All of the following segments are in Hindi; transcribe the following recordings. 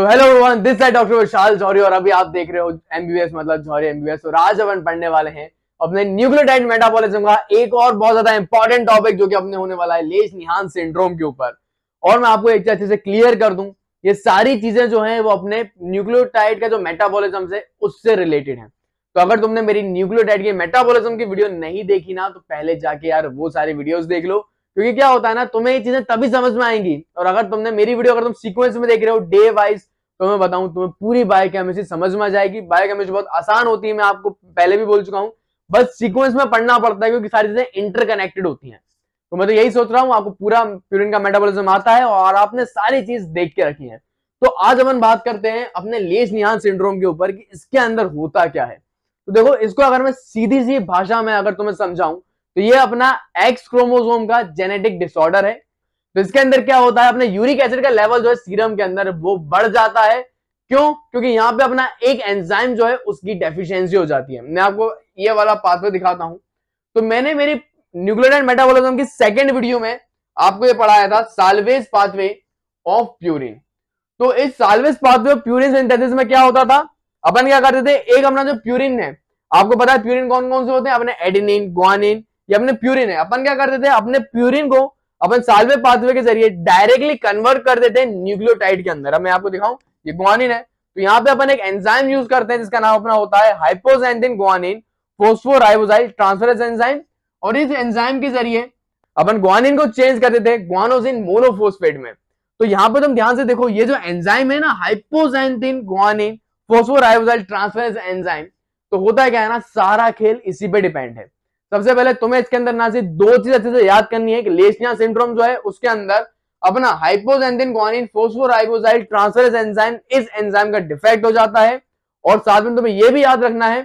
सो हेलो एवरीवन दिस है डॉक्टर विशाल जौहरी और अभी आप देख रहे हो एमबीबीएस मतलब जौहरी एमबीबीएस और आज अपन पढ़ने वाले हैं अपने न्यूक्लियोटाइड मेटाबॉलिज्म का एक और बहुत ज्यादा इंपॉर्टेंट टॉपिक जो कि अपने होने वाला है लेज निहान सिंड्रोम के ऊपर और मैं आपको एक चीज अच्छे से क्लियर कर दूं ये सारी चीजें जो है वो अपने न्यूक्लियोटाइड का जो मेटाबोलिज्म है उससे रिलेटेड है तो अगर तुमने मेरी न्यूक्लियोटाइड के मेटाबोलिज्म की वीडियो नहीं देखी ना तो पहले जाके यार वो सारी वीडियोस देख लो क्योंकि क्या होता है ना तुम्हें ये चीजें तभी समझ में आएंगी और अगर तुमने मेरी वीडियो अगर तुम सीक्वेंस में देख रहे हो डे वाइज तो मैं बताऊं तुम्हें पूरी बायोकेमिस्ट्री समझ में आ जाएगी बायोकेमिस्ट्री बहुत आसान होती है मैं आपको पहले भी बोल चुका हूँ बस सीक्वेंस में पढ़ना पड़ता है क्योंकि सारी चीजें इंटरकनेक्टेड होती है तो मैं तो यही सोच रहा हूँ आपको पूरा प्यूरिन का मेटाबोलिज्म आता है और आपने सारी चीज देख के रखी है तो आज अपन बात करते हैं अपने लेस निहान सिंड्रोम के ऊपर कि इसके अंदर होता क्या है तो देखो इसको अगर मैं सीधी सी भाषा में अगर तुम्हें समझाऊं तो ये अपना एक्स क्रोमोसोम का जेनेटिक डिसऑर्डर है तो इसके अंदर क्या होता है अपने यूरिक एसिड का लेवल जो है सीरम के अंदर वो बढ़ जाता है क्यों क्योंकि यहां पे अपना एक एंजाइम जो है उसकी डेफिशिएंसी हो जाती है मैं आपको ये वाला पाथवे दिखाता हूं तो मैंने मेरी न्यूक्लियर एंड मेटाबॉलिज्म की सेकेंड वीडियो में आपको ये पढ़ाया था साल्वेज पाथवे ऑफ प्यूरिन तो इस salvage pathway of purine synthesis में क्या होता था अपन क्या करते थे एक अपना जो प्यूरिन है आपको पता है प्यूरिन कौन कौन से होते हैं अपने एडिनिन ग्वानिन ये अपने प्यूरिन है अपन क्या करते थे अपने प्यूरिन को अपन सालवे पाथवे के जरिए डायरेक्टली कन्वर्ट कर देते हैं न्यूक्लियोटाइड के अंदर अब मैं आपको दिखाऊं ये गुआनिन है तो यहाँ पे अपन एक एंजाइम यूज करते हैं जिसका नाम अपना होता है हाइपोजेंटिन गुआनिन फोस्फोराइबोजाइल ट्रांसफरस एंजाइम और इस एंजाइम के जरिए अपन गुआनिन को चेंज कर देते हैं ग्वानोजिन मोनोफोस्फेट में तो यहाँ पे तुम ध्यान से देखो ये जो एंजाइम है ना हाइपोजेंटिन गुआनिन फोस्फोराइबोजाइल ट्रांसफरस एंजाइम तो होता है क्या है ना सारा खेल इसी पे डिपेंड है सबसे पहले तुम्हें इसके अंदर ना सिर्फ दो चीज अच्छे से याद करनी है कि लेशनिया सिंड्रोम जो है उसके अंदर अपना hypoxanthine guanine phosphoribosyl transferase enzyme इस एंजाइम का डिफेक्ट हो जाता है और साथ में तुम्हें यह भी याद रखना है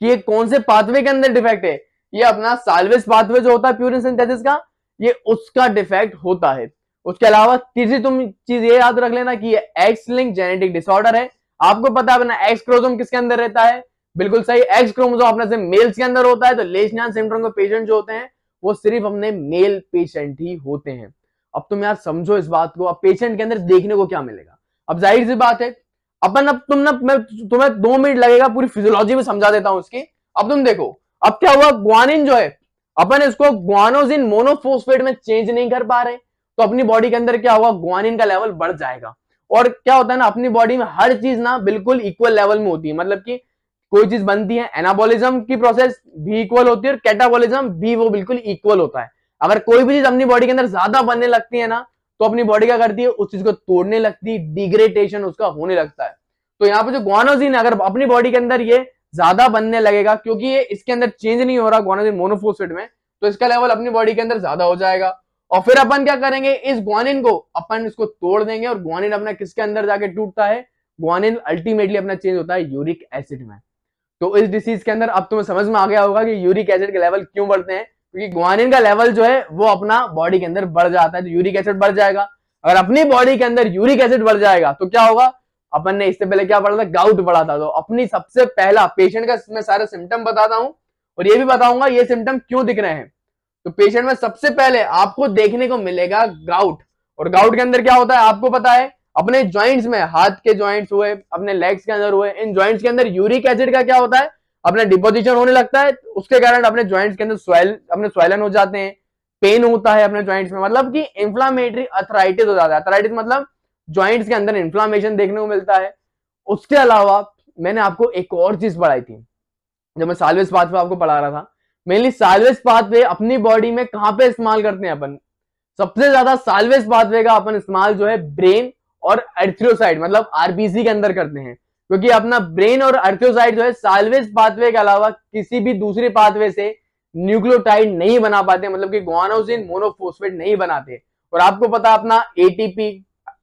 कि ये कौन से पाथवे के अंदर डिफेक्ट है ये अपना साल्वेज पाथवे जो होता है प्यूरिन सिंथेसिस का ये उसका डिफेक्ट होता है उसके अलावा तीसरी तुम चीज ये याद रख लेना कि ये एक्स लिंक जेनेटिक डिसऑर्डर है आपको पता है अपना एक्स क्रोजोम किसके अंदर रहता है बिल्कुल सही एक्स क्रोमोजोम अपने से मेल्स के अंदर होता है तो लेशनान सिंड्रोम के पेशेंट जो होते हैं वो सिर्फ अपने मेल पेशेंट ही होते हैं अब तुम यार समझो इस बात को अब पेशेंट के अंदर देखने को क्या मिलेगा अब जाहिर सी बात है अपन अब तुम ना मैं तुम्हें दो मिनट लगेगा पूरी फिजियोलॉजी में समझा देता हूं उसकी अब तुम देखो अब क्या हुआ ग्वानिन जो है अपन इसको ग्वानोजिन मोनोफोस्फेट में चेंज नहीं कर पा रहे तो अपनी बॉडी के अंदर क्या हुआ ग्वानिन का लेवल बढ़ जाएगा और क्या होता है ना अपनी बॉडी में हर चीज ना बिल्कुल इक्वल लेवल में होती है मतलब की कोई चीज बनती है एनाबोलिज्म की प्रोसेस भी इक्वल होती है और कैटाबोलिज्म भी वो बिल्कुल इक्वल होता है अगर कोई भी चीज अपनी बॉडी के अंदर ज्यादा बनने लगती है ना तो अपनी बॉडी क्या करती है उस चीज को तोड़ने लगती है डिग्रेडेशन उसका होने लगता है तो यहाँ पे जो ग्वानोजिन अगर अपनी बॉडी के अंदर ये ज्यादा बनने लगेगा क्योंकि ये इसके अंदर चेंज नहीं हो रहा ग्वानोजिन मोनोफोसिड में तो इसका लेवल अपनी बॉडी के अंदर ज्यादा हो जाएगा और फिर अपन क्या करेंगे इस ग्वानिन को अपन इसको तोड़ देंगे और ग्वानिन अपना किसके अंदर जाके टूटता है ग्वानिन अल्टीमेटली अपना चेंज होता है यूरिक एसिड में तो इस डिसीज के अंदर अब तुम्हें समझ में आ गया होगा कि यूरिक एसिड के लेवल क्यों बढ़ते हैं क्योंकि ग्वानिन का लेवल जो है वो अपना बॉडी के अंदर बढ़ जाता है तो यूरिक एसिड बढ़ जाएगा अगर अपनी बॉडी के अंदर यूरिक एसिड बढ़ जाएगा तो क्या होगा अपन ने इससे पहले क्या पढ़ा था गाउट बढ़ा था तो अपनी सबसे पहला पेशेंट का मैं सारे सिम्टम बताता हूँ और ये भी बताऊंगा ये सिम्टम क्यों दिख रहे हैं तो पेशेंट में सबसे पहले आपको देखने को मिलेगा गाउट और गाउट के अंदर क्या होता है आपको पता है अपने ज्वाइंट्स में हाथ के ज्वाइंट्स हुए अपने लेग्स के अंदर हुए इन ज्वाइंट्स के अंदर यूरिक एसिड का क्या होता है अपना डिपोजिशन होने लगता है उसके कारण अपने ज्वाइंट्स के अंदर स्वेल अपने स्वेलन हो जाते हैं पेन होता है अपने ज्वाइंट्स में मतलब कि इंफ्लामेटरी अथराइटिस हो जाता है अथराइटिस मतलब ज्वाइंट्स के अंदर इंफ्लामेशन देखने को मिलता है उसके अलावा मैंने आपको एक और चीज पढ़ाई थी जब मैं सालवेज पाथ पे आपको पढ़ा रहा था मेनली सालवेज पाथ पे अपनी बॉडी में कहां पे इस्तेमाल करते हैं अपन सबसे ज्यादा सालवेस पाथवे का अपन इस्तेमाल जो है ब्रेन और अर्थ्रोसाइड मतलब आरबीसी के अंदर करते हैं क्योंकि अपना ब्रेन और अर्थ्रोसाइड जो है साल्वेज पाथवे के अलावा किसी भी दूसरे पाथवे से न्यूक्लियोटाइड नहीं बना पाते मतलब कि गुआनोसिन मोनोफोस्फेट नहीं बनाते और आपको पता अपना एटीपी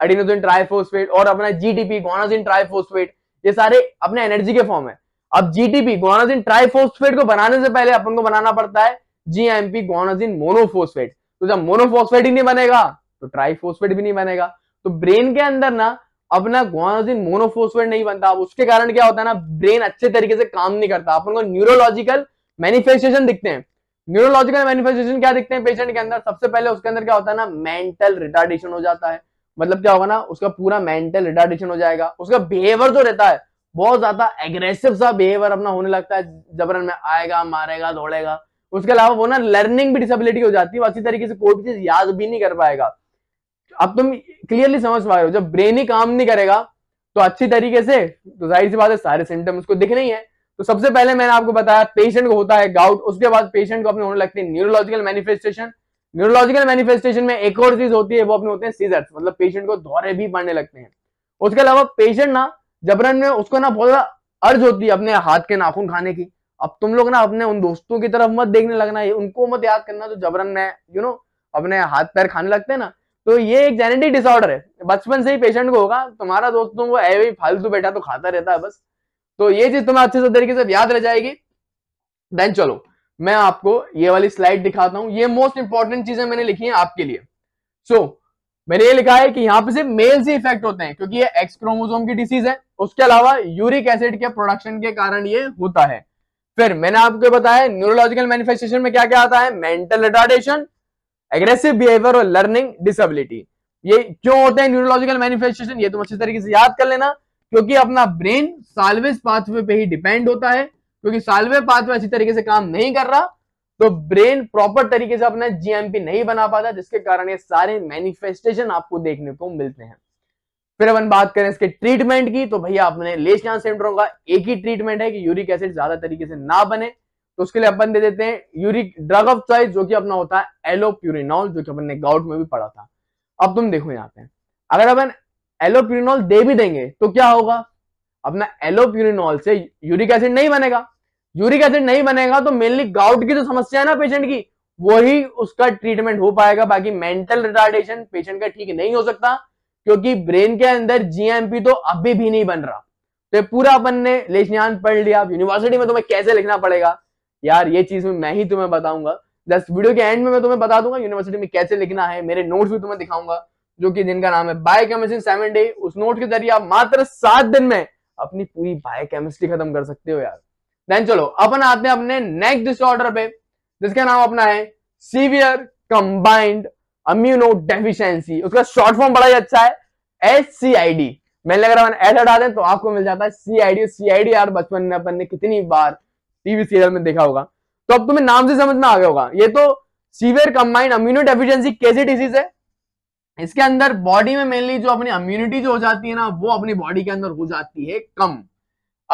एडिनोसिन ट्राइफोस्फेट और अपना जीटीपी गुआनोसिन ट्राइफोस्फेट ये सारे अपने एनर्जी के फॉर्म है अब जीटीपी गुआनोसिन ट्राइफोस्फेट को बनाने से पहले अपन को बनाना पड़ता है जीएमपी गुआनोसिन मोनोफोस्फेट तो जब मोनोफोस्फेट ही नहीं बनेगा तो ट्राइफोस्फेट भी नहीं बनेगा तो ब्रेन के अंदर ना अपना गुआनोसिन मोनोफोस्फेट नहीं बनता उसके कारण क्या होता है ना ब्रेन अच्छे तरीके से काम नहीं करता अपन को न्यूरोलॉजिकल मैनिफेस्टेशन दिखते हैं न्यूरोलॉजिकल मैनिफेस्टेशन क्या दिखते हैं पेशेंट के अंदर सबसे पहले उसके अंदर क्या होता है ना मेंटल रिटार्डेशन हो जाता है मतलब क्या होगा ना उसका पूरा मेंटल रिटार्डेशन हो जाएगा उसका बिहेवियर जो रहता है बहुत ज्यादा एग्रेसिव सा बिहेवियर अपना होने लगता है जबरन में आएगा मारेगा दौड़ेगा उसके अलावा वो ना लर्निंग भी डिसेबिलिटी हो जाती है अच्छी तरीके से कोई भी चीज याद भी नहीं कर पाएगा अब तुम क्लियरली समझ पा रहे हो जब ब्रेन ही काम नहीं करेगा तो अच्छी तरीके से तो जाहिर सी बात है सारे सिम्टम उसको दिख नहीं है तो सबसे पहले मैंने आपको बताया पेशेंट को होता है गाउट उसके बाद पेशेंट को अपने होने लगती है न्यूरोलॉजिकल मैनिफेस्टेशन न्यूरोलॉजिकल मैनिफेस्टेशन में एक और चीज होती है वो अपने होते हैं सीजर्स मतलब पेशेंट को दौरे भी पड़ने लगते हैं उसके अलावा पेशेंट ना जबरन में उसको ना बहुत ज्यादा अर्ज होती है अपने हाथ के नाखून खाने की अब तुम लोग ना अपने उन दोस्तों की तरफ मत देखने लगना उनको मत याद करना जो जबरन में यू नो अपने हाथ पैर खाने लगते हैं ना तो ये एक जेनेटिक डिसऑर्डर है बचपन से ही पेशेंट को होगा तुम्हारा दोस्त तुम वो ऐ फालतू बेटा तो खाता रहता है बस तो ये चीज तुम्हें अच्छे से तरीके से याद रह जाएगी देन चलो मैं आपको ये वाली स्लाइड दिखाता हूँ ये मोस्ट इंपॉर्टेंट चीजें मैंने लिखी है आपके लिए सो so, मैंने ये लिखा है कि यहाँ पे सिर्फ मेल्स ही इफेक्ट होते हैं क्योंकि ये एक्स क्रोमोसोम की डिसीज है उसके अलावा यूरिक एसिड के प्रोडक्शन के कारण ये होता है फिर मैंने आपको बताया न्यूरोलॉजिकल मैनिफेस्टेशन में क्या क्या आता है मेंटल रिटार्डेशन एग्रेसिव बिहेवियर और लर्निंग डिसेबिलिटी ये क्यों होते हैं न्यूरोलॉजिकल मैनिफेस्टेशन ये तुम अच्छे तरीके से याद कर लेना क्योंकि अपना ब्रेन साल्वेज पाथवे पे ही डिपेंड होता है क्योंकि साल्वे पाथवे अच्छी तरीके से काम नहीं कर रहा तो ब्रेन प्रॉपर तरीके से अपना जीएमपी नहीं बना पाता जिसके कारण ये सारे मैनिफेस्टेशन आपको देखने को मिलते हैं फिर अपन बात करें इसके ट्रीटमेंट की तो भैया आपने लेशनान सिंड्रोम का एक ही ट्रीटमेंट है कि यूरिक एसिड ज्यादा तरीके से ना बने तो उसके लिए अपन दे देते हैं यूरिक ड्रग ऑफ चॉइस जो कि अपना होता है प्यूरिनॉल जो कि अपन ने गाउट में भी पढ़ा था अब तुम देखो यहाँ पे अगर अपन प्यूरिनॉल दे भी देंगे तो क्या होगा अपना प्यूरिनॉल से यूरिक एसिड नहीं बनेगा यूरिक एसिड नहीं बनेगा तो मेनली गाउट की जो समस्या है ना पेशेंट की वही उसका ट्रीटमेंट हो पाएगा बाकी मेंटल रिटार्डेशन पेशेंट का ठीक नहीं हो सकता क्योंकि ब्रेन के अंदर जीएमपी तो अभी भी नहीं बन रहा तो पूरा अपन ने लेशनियान पढ़ लिया यूनिवर्सिटी में तुम्हें कैसे लिखना पड़ेगा यार ये चीज में मैं ही तुम्हें बताऊंगा जस्ट वीडियो के एंड में मैं तुम्हें बता दूंगा यूनिवर्सिटी में कैसे लिखना है मेरे नोट्स भी तुम्हें दिखाऊंगा जो कि जिनका नाम है केमिस्ट्री सेवन डे उस नोट के जरिए आप मात्र सात दिन में अपनी पूरी केमिस्ट्री खत्म कर सकते हो यार देन चलो अपन आते हैं अपने नेक्स्ट डिसऑर्डर पे जिसका नाम अपना है सीवियर कंबाइंड अम्यूनो डेफिशियंसी उसका शॉर्ट फॉर्म बड़ा ही अच्छा है एस सी आई डी मैंने अगर एस हटा दें तो आपको मिल जाता है सी I D C I D यार बचपन में अपन ने कितनी बार टीवी सीरियल में देखा होगा तो अब तुम्हें नाम से समझ में आ गया होगा ये तो सीवियर कंबाइंड अम्यूनो डेफिशिएंसी कैसी डिजीज है इसके अंदर बॉडी में मेनली जो अपनी अम्यूनिटी जो हो जाती है ना वो अपनी बॉडी के अंदर हो जाती है कम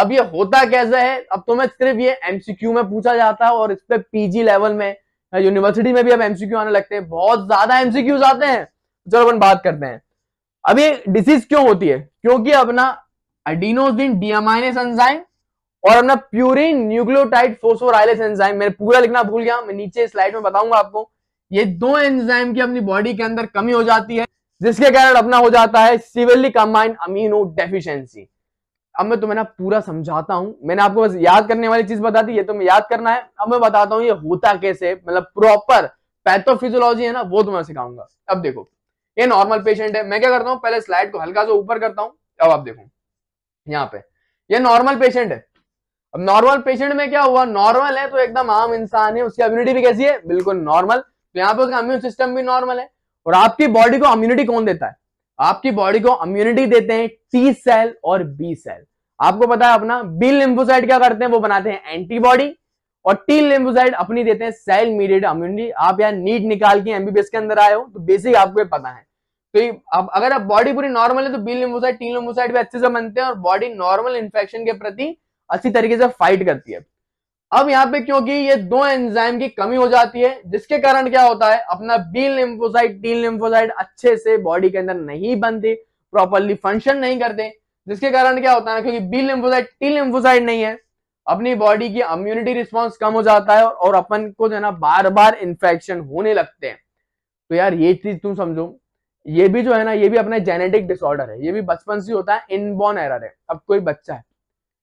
अब ये होता कैसा है अब तो मैं सिर्फ ये एमसीक्यू में पूछा जाता है और इस पर पीजी लेवल में यूनिवर्सिटी में भी अब एमसीक्यू आने लगते हैं बहुत ज्यादा एमसीक्यूज आते हैं चलो अपन बात करते हैं अब ये डिसीज क्यों होती है क्योंकि अपना अडीनोजिन डीएमआईनेस एंजाइम और अपना प्यूरिन न्यूक्लियोटाइड फोसोराइलेस एंजाइम मैंने पूरा लिखना भूल गया मैं नीचे स्लाइड में बताऊंगा आपको ये दो एंजाइम की अपनी बॉडी के अंदर कमी हो जाती है जिसके कारण अपना हो जाता है सिवियरली कंबाइंड अमीनो डेफिशिएंसी अब मैं तुम्हें ना पूरा समझाता हूं मैंने आपको बस याद करने वाली चीज बता दी ये तुम्हें याद करना है अब मैं बताता हूँ ये होता कैसे मतलब प्रॉपर पैथोफिजियोलॉजी है ना वो तुम्हें सिखाऊंगा अब देखो ये नॉर्मल पेशेंट है मैं क्या करता हूँ पहले स्लाइड को हल्का सा ऊपर करता हूँ अब आप देखो यहाँ पे ये नॉर्मल पेशेंट है अब नॉर्मल पेशेंट में क्या हुआ नॉर्मल है तो एकदम आम इंसान है उसकी इम्यूनिटी भी कैसी है बिल्कुल नॉर्मल तो यहाँ पे उसका इम्यून सिस्टम भी नॉर्मल है और आपकी बॉडी को इम्यूनिटी कौन देता है आपकी बॉडी को इम्यूनिटी देते हैं टी सेल और बी सेल आपको पता है अपना बी लिम्फोसाइड क्या करते हैं वो बनाते हैं एंटीबॉडी और टी लिंबोसाइड अपनी देते हैं सेल मीडिएटेड इम्यूनिटी आप यहाँ नीट निकाल के एमबीबीएस के अंदर आए हो तो बेसिक आपको ये पता है तो ये अब अगर आप बॉडी पूरी नॉर्मल है तो बी लिम्फोसाइड टी लिम्फोसाइड भी अच्छे से बनते हैं और बॉडी नॉर्मल इन्फेक्शन के प्रति अच्छी तरीके से फाइट करती है अब यहाँ पे क्योंकि ये दो एंजाइम की कमी हो जाती है जिसके कारण क्या होता है अपना बी लिम्फोसाइड टी लिम्फोसाइड अच्छे से बॉडी के अंदर नहीं बनती प्रॉपरली फंक्शन नहीं करते जिसके कारण क्या होता है क्योंकि बी लिम्फोसाइड टी लिम्फोसाइड नहीं है अपनी बॉडी की इम्यूनिटी रिस्पॉन्स कम हो जाता है और अपन को जो है ना बार बार इन्फेक्शन होने लगते हैं तो यार ये चीज तुम समझो ये भी जो है ना ये भी अपना जेनेटिक डिसऑर्डर है ये भी बचपन से होता है इनबॉर्न एरर है अब कोई बच्चा है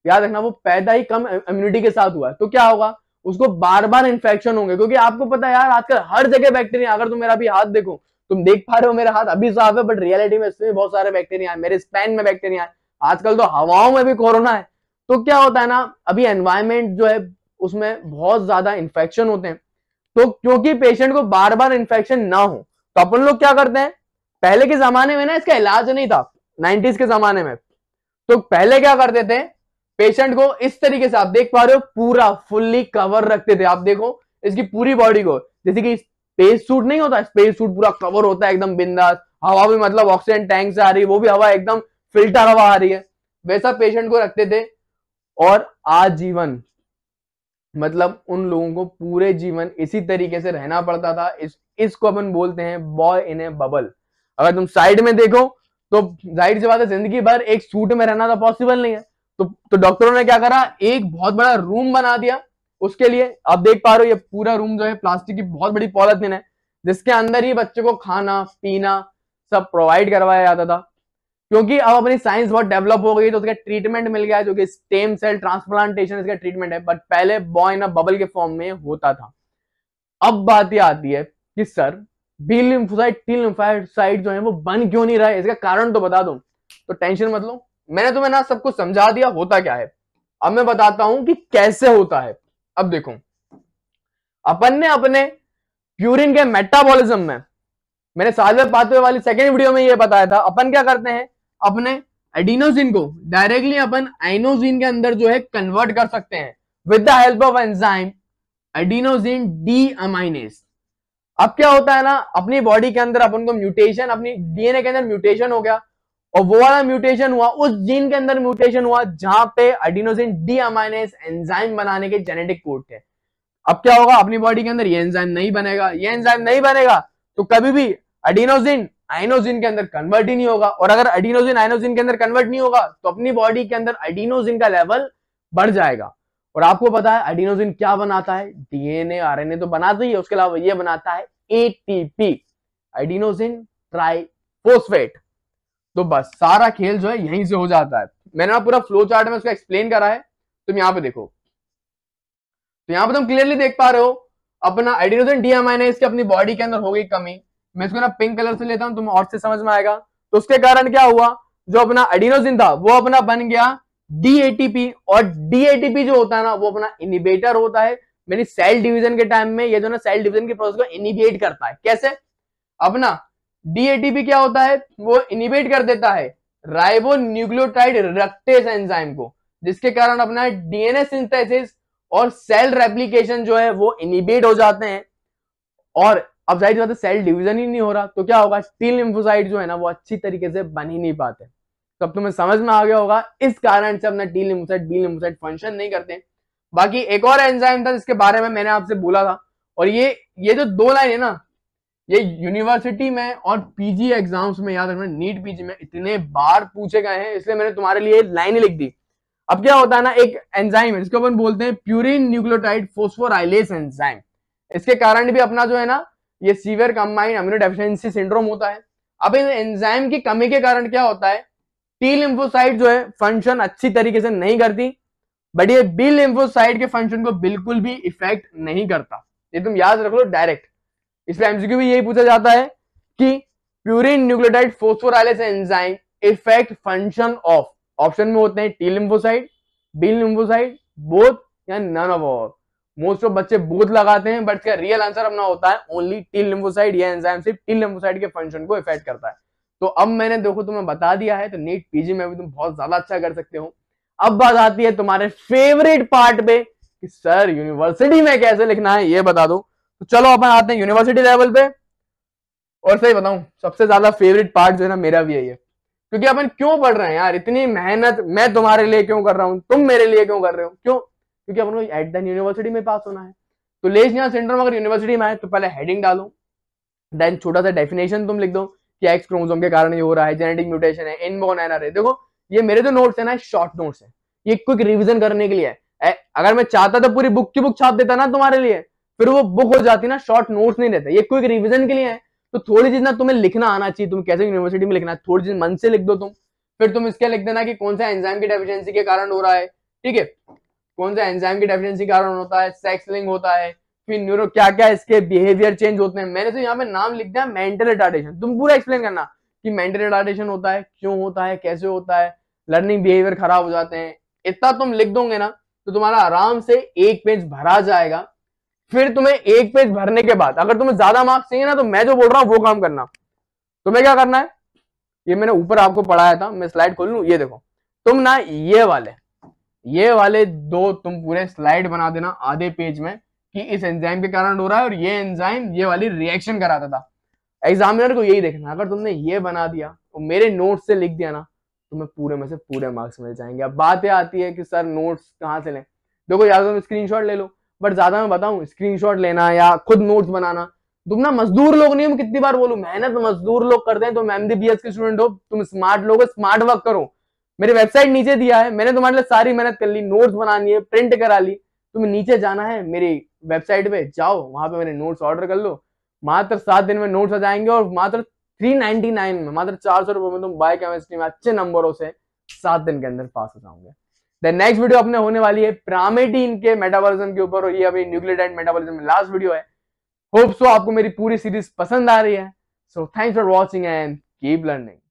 याद रखना वो पैदा ही कम इम्यूनिटी के साथ हुआ है तो क्या होगा उसको बार बार इन्फेक्शन होंगे क्योंकि आपको पता है यार आजकल हर जगह बैक्टीरिया अगर तुम मेरा अभी हाथ देखो तुम देख पा रहे हो मेरा हाथ अभी साफ है बट रियलिटी में इसमें बहुत सारे बैक्टीरिया है मेरे स्पेन में बैक्टीरिया है आजकल तो हवाओं में भी कोरोना है तो क्या होता है ना अभी एनवायरमेंट जो है उसमें बहुत ज्यादा इन्फेक्शन होते हैं तो क्योंकि पेशेंट को बार बार इन्फेक्शन ना हो तो अपन लोग क्या करते हैं पहले के जमाने में ना इसका इलाज नहीं था नाइनटीज के जमाने में तो पहले क्या करते थे पेशेंट को इस तरीके से आप देख पा रहे हो पूरा फुल्ली कवर रखते थे आप देखो इसकी पूरी बॉडी को जैसे कि स्पेस सूट नहीं होता स्पेस सूट पूरा कवर होता है एकदम बिंदास हवा भी मतलब ऑक्सीजन टैंक से आ रही है वो भी हवा एकदम फिल्टर हवा आ रही है वैसा पेशेंट को रखते थे और आजीवन मतलब उन लोगों को पूरे जीवन इसी तरीके से रहना पड़ता था इस इसको अपन बोलते हैं बॉय इन ए बबल अगर तुम साइड में देखो तो जाहिर सी बात है जिंदगी भर एक सूट में रहना तो पॉसिबल नहीं है तो तो डॉक्टरों ने क्या करा एक बहुत बड़ा रूम बना दिया उसके लिए आप देख पा रहे हो ये पूरा रूम जो है प्लास्टिक की बहुत बड़ी पॉलिथिन है जिसके अंदर ही बच्चों को खाना पीना सब प्रोवाइड करवाया जाता था क्योंकि अब अपनी साइंस बहुत डेवलप हो गई तो उसका ट्रीटमेंट मिल गया जो कि स्टेम सेल ट्रांसप्लांटेशन इसका ट्रीटमेंट है बट पहले बॉय ना बबल के फॉर्म में होता था अब बात यह आती है कि sir B lymphocyte T lymphocyte जो है वो बन क्यों नहीं रहा है इसका कारण तो बता दो तो टेंशन मत लो मैंने तुम्हें ना सब कुछ समझा दिया होता क्या है अब मैं बताता हूं कि कैसे होता है अब देखो अपन ने अपने प्यूरिन के मेटाबॉलिज्म में मैंने साझा पाथवे वाली सेकेंड वीडियो में यह बताया था अपन क्या करते हैं अपने एडिनोजिन को डायरेक्टली अपन आइनोजिन के अंदर जो है कन्वर्ट कर सकते हैं with the help of enzyme adenosine deaminase अब क्या होता है ना अपनी बॉडी के अंदर अपन को म्यूटेशन अपनी डीएनए के अंदर म्यूटेशन हो गया और वो वाला म्यूटेशन हुआ उस जीन के अंदर म्यूटेशन हुआ जहां पे एडिनोसिन डी अमाइनेस एंजाइम बनाने के जेनेटिक कोड थे अब क्या होगा अपनी बॉडी के अंदर ये एंजाइम नहीं बनेगा ये एंजाइम नहीं बनेगा तो कभी भी एडिनोसिन आइनोसिन के अंदर कन्वर्ट ही नहीं होगा और अगर एडिनोसिन आइनोसिन के अंदर कन्वर्ट नहीं होगा तो अपनी बॉडी के अंदर एडिनोसिन का लेवल बढ़ जाएगा और आपको पता है एडिनोसिन क्या बनाता है डीएनए आरएनए तो बनाता ही है उसके अलावा ये बनाता है एटीपी एडिनोसिन फोस्फेट तो बस सारा खेल जो है यहीं से हो जाता है मैंने ना पूरा फ्लो चार्ट में उसको एक्सप्लेन करा है तुम यहां पे देखो तो यहां पे तुम क्लियरली देख पा रहे हो अपना एडिनोजन डीएमाइनाइज की अपनी बॉडी के अंदर हो गई कमी मैं इसको ना पिंक कलर से लेता हूं तुम और से समझ में आएगा तो उसके कारण क्या हुआ जो अपना एडिनोजिन था वो अपना बन गया डीएटीपी और डीएटीपी जो होता है ना वो अपना इनिबेटर होता है मैंने सेल डिवीजन के टाइम में ये जो ना सेल डिवीजन के प्रोसेस को इनिबेट करता है कैसे अपना डी क्या होता है वो इनिबेट कर देता है राइबो न्यूक्लियोटाइड रक्टेस एंजाइम को जिसके कारण अपना डीएनए सिंथेसिस और सेल रेप्लीकेशन जो है वो इनिबेट हो जाते हैं और अब जाहिर बात है सेल डिवीजन ही नहीं हो रहा तो क्या होगा स्टील लिम्फोसाइड जो है ना वो अच्छी तरीके से बन ही नहीं पाते तो तुम्हें समझ में आ गया होगा इस कारण से अपना T lymphocyte B lymphocyte function नहीं करते बाकी एक और एंजाइम था जिसके बारे में मैंने आपसे बोला था और ये ये जो दो लाइन है ना ये यूनिवर्सिटी में और पीजी एग्जाम्स में याद रखना नीट पीजी में इतने बार पूछे गए हैं इसलिए मैंने तुम्हारे लिए लाइन लिख दी अब क्या होता है ना एक एंजाइम है जिसको अपन बोलते हैं प्यूरिन न्यूक्लियोटाइड फोस्फोराइलेस एंजाइम इसके कारण भी अपना जो है ना ये सीवियर कंबाइन अम्यूनो सिंड्रोम होता है अब इस एंजाइम की कमी के कारण क्या होता है टी लिम्फोसाइड जो है फंक्शन अच्छी तरीके से नहीं करती बट ये बी लिम्फोसाइड के फंक्शन को बिल्कुल भी इफेक्ट नहीं करता ये तुम याद रख लो डायरेक्ट इसलिए एमसीक्यू भी यही पूछा जाता है कि purine nucleotide phosphorylase enzyme effect function of option में होते हैं T lymphocyte B lymphocyte both या none of all most of बच्चे बोथ लगाते हैं बट इसका रियल आंसर अपना होता है ओनली टी लिम्फोसाइड या एंजाइम सिर्फ टी लिम्फोसाइड के फंक्शन को इफेक्ट करता है तो अब मैंने देखो तुम्हें बता दिया है तो नीट पीजी में भी तुम बहुत ज्यादा अच्छा कर सकते हो अब बात आती है तुम्हारे फेवरेट पार्ट पे कि सर यूनिवर्सिटी में कैसे लिखना है ये बता दो तो चलो अपन आते हैं यूनिवर्सिटी लेवल पे और सही बताऊं सबसे ज्यादा फेवरेट पार्ट जो है ना मेरा भी है ये क्योंकि अपन क्यों पढ़ रहे हैं यार इतनी मेहनत मैं तुम्हारे लिए क्यों कर रहा हूँ तुम मेरे लिए क्यों कर रहे हो क्यों क्योंकि अपन को एट दिन यूनिवर्सिटी में पास होना है तो सेंटर में अगर यूनिवर्सिटी में आए तो पहले हेडिंग डालो देन छोटा सा डेफिनेशन तुम लिख दो कि एक्स क्रोमोसोम के कारण ये हो रहा है जेनेटिक म्यूटेशन है इनबोन एनआरए देखो ये मेरे तो नोट्स है ना शॉर्ट नोट्स है ये क्विक रिविजन करने के लिए है अगर मैं चाहता तो पूरी बुक की बुक छाप देता ना तुम्हारे लिए फिर वो बुक हो जाती ना शॉर्ट नोट्स नहीं रहते ये क्विक रिविजन के लिए है तो थोड़ी चीज ना तुम्हें लिखना आना चाहिए तुम कैसे यूनिवर्सिटी में लिखना है थोड़ी चीज मन से लिख दो तुम फिर तुम इसके लिख देना कि कौन सा एंजाइम की डेफिशिएंसी के कारण हो रहा है ठीक है कौन सा एंजाइम की डेफिशिएंसी के कारण होता है सेक्स लिंग होता है फिर न्यूरो क्या क्या इसके बिहेवियर चेंज होते हैं मैंने तो यहाँ पे नाम लिख दिया मेंटल रिटार्डेशन तुम पूरा एक्सप्लेन करना कि मेंटल रिटार्डेशन होता है क्यों होता है कैसे होता है लर्निंग बिहेवियर खराब हो जाते हैं इतना तुम लिख दोगे ना तो तुम्हारा आराम से एक पेज भरा जाएगा फिर तुम्हें एक पेज भरने के बाद अगर तुम्हें ज्यादा मार्क्स चाहिए ना तो मैं जो बोल रहा हूँ वो काम करना तुम्हें तो क्या करना है ये मैंने ऊपर आपको पढ़ाया था मैं स्लाइड खोल लू ये देखो तुम ना ये वाले ये वाले दो तुम पूरे स्लाइड बना देना आधे पेज में कि इस एंजाइम के कारण हो रहा है और ये एंजाइम ये वाली रिएक्शन कराता था एग्जामिनर को यही देखना अगर तुमने ये बना दिया और मेरे नोट से लिख दिया ना तुम्हें तो पूरे में से पूरे मार्क्स मिल जाएंगे अब बात यह आती है कि सर नोट्स कहाँ से लें देखो याद तो तुम स्क्रीनशॉट ले लो बट ज्यादा मैं बताऊं स्क्रीनशॉट लेना या खुद नोट्स बनाना तुम ना मजदूर लोग नहीं हो कितनी बार बोलू मेहनत मजदूर लोग करते हैं तुम एम के स्टूडेंट हो तुम स्मार्ट लोग स्मार्ट वर्क करो मेरी वेबसाइट नीचे दिया है मैंने तुम्हारे लिए सारी मेहनत कर ली नोट्स बनानी है प्रिंट करा ली तुम्हें नीचे जाना है मेरी वेबसाइट पे जाओ वहां पे मेरे नोट्स ऑर्डर कर लो मात्र सात दिन में नोट्स आ जाएंगे और मात्र थ्री नाइनटी नाइन में मात्र चार सौ रुपए में तुम बायो केमिस्ट्री में अच्छे नंबरों से सात दिन के अंदर पास हो जाओगे देन नेक्स्ट वीडियो अपने होने वाली है प्रामेटीन के मेटाबॉलिज्म के ऊपर और ये अभी न्यूक्लियोटाइड मेटाबॉलिज्म में लास्ट वीडियो है होप सो तो आपको मेरी पूरी सीरीज पसंद आ रही है so thanks for watching and keep learning